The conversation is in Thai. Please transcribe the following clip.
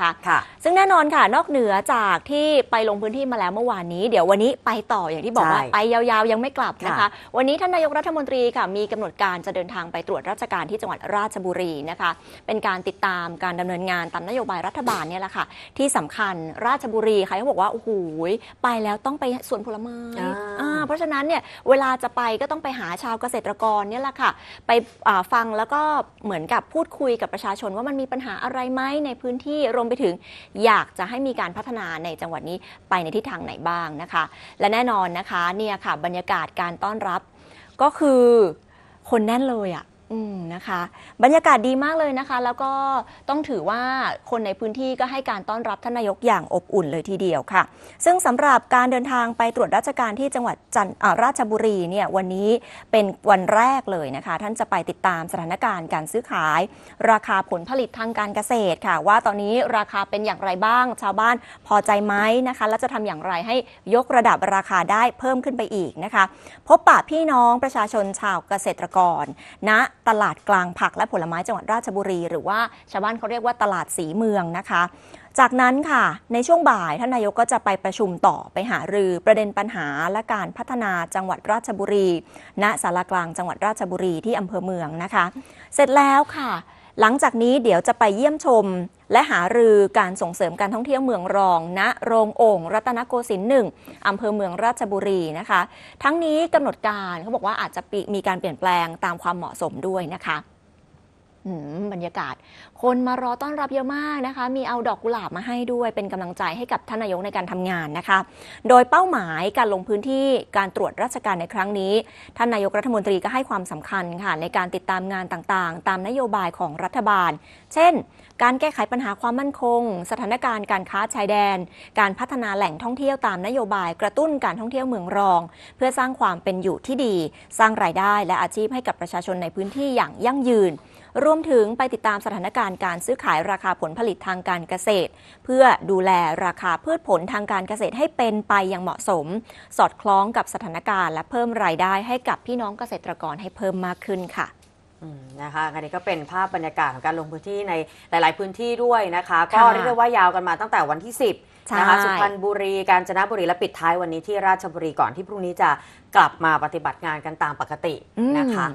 ค่ะค่ะ ซึ่งแน่นอนค่ะนอกเหนือจากที่ไปลงพื้นที่มาแล้วเมื่อวานนี้ เดี๋ยววันนี้ไปต่ออย่างที่บอกว่าไปยาวๆยังไม่กลับนะคะ วันนี้ท่านนายกรัฐมนตรีค่ะมีกำหนดการจะเดินทางไปตรวจราชการที่จังหวัดราชบุรีนะคะเป็นการติดตามการดำเนินงานตามนโยบายรัฐบาลเนี่ยแหละค่ะที่สำคัญราชบุรีใครเขาบอกว่าโอ้โหไปแล้วต้องไปสวนผลไม้เพราะฉะนั้นเนี่ยเวลาจะไปก็ต้องไปหาชาวเกษตรกรเนี่ยแหละค่ะไปฟังแล้วก็เหมือนกับพูดคุยกับประชาชนว่ามันมีปัญหาอะไรไหมในพื้นที่มไปถึงอยากจะให้มีการพัฒนาในจังหวัดนี้ไปในทิศทางไหนบ้างนะคะ และแน่นอนนะคะเนี่ยค่ะบรรยากาศการต้อนรับ ก็คือคนแน่นเลยอ่ะอืมนะคะ บรรยากาศดีมากเลยนะคะ แล้วก็ต้องถือว่าคนในพื้นที่ก็ให้การต้อนรับท่านนายกอย่างอบอุ่นเลยทีเดียวค่ะ ซึ่งสำหรับการเดินทางไปตรวจราชการที่จังหวัด จันราชบุรีเนี่ยวันนี้เป็นวันแรกเลยนะคะ ท่านจะไปติดตามสถานการณ์การซื้อขาย ราคาผลผลิตทางการเกษตรค่ะ ว่าตอนนี้ราคาเป็นอย่างไรบ้าง ชาวบ้านพอใจไหมนะคะและจะทำอย่างไรให้ยกระดับราคาได้เพิ่มขึ้นไปอีกนะคะ พบปะพี่น้องประชาชนชาวเกษตรกรณนะตลาดกลางผักและผลไม้จังหวัดราชบุรีหรือว่าชาวบ้านเขาเรียกว่าตลาดสีเมืองนะคะ จากนั้นค่ะในช่วงบ่ายท่านนายกก็จะไปประชุมต่อไปหารือ ประเด็นปัญหาและการพัฒนาจังหวัดราชบุรีณสารกลางจังหวัดราชบุรีที่อำเภอเมืองนะคะ เสร็จแล้วค่ะหลังจากนี้เดี๋ยวจะไปเยี่ยมชม และหารือการส่งเสริมการท่องเที่ยวเมืองรองณนะโรงโอ่งรัตนโกสินทร์หนึ่งอำเภอเมืองราชบุรีนะคะ ทั้งนี้กำหนดการเขาบอกว่าอาจจะมีการเปลี่ยนแปลงตามความเหมาะสมด้วยนะคะบรรยากาศ คนมารอต้อนรับเยอะมากนะคะ มีเอาดอกกุหลาบมาให้ด้วยเป็นกำลังใจให้กับท่านนายกในการทำงานนะคะ โดยเป้าหมายการลงพื้นที่การตรวจราชการในครั้งนี้ ท่านนายกรัฐมนตรีก็ให้ความสำคัญค่ะในการติดตามงานต่างๆ ตามนโยบายของรัฐบาล เช่น การแก้ไขปัญหาความมั่นคง สถานการณ์การค้าชายแดน การพัฒนาแหล่งท่องเที่ยวตามนโยบายกระตุ้นการท่องเที่ยวเมืองรอง เพื่อสร้างความเป็นอยู่ที่ดีสร้างรายได้ และอาชีพให้กับประชาชนในพื้นที่อย่างยั่งยืนรวมถึงไปติดตามสถานการณ์การซื้อขายราคาผลผลิตทางการเกษตร เพื่อดูแลราคาพืชผลทางการเกษตรให้เป็นไปอย่างเหมาะสม สอดคล้องกับสถานการณ์และเพิ่มรายได้ให้กับพี่น้องเกษตรกรให้เพิ่มมากขึ้นค่ะนะคะ อันนี้ก็เป็นภาพบรรยากาศของการลงพื้นที่ในหลายๆพื้นที่ด้วยนะคะ ก็เรียกว่ายาวกันมาตั้งแต่วันที่ 10นะคะสุพรรณบุรีกาญจนบุรีและปิดท้ายวันนี้ที่ราชบุรีก่อนที่พรุ่งนี้จะกลับมาปฏิบัติงานกันตามปกตินะคะ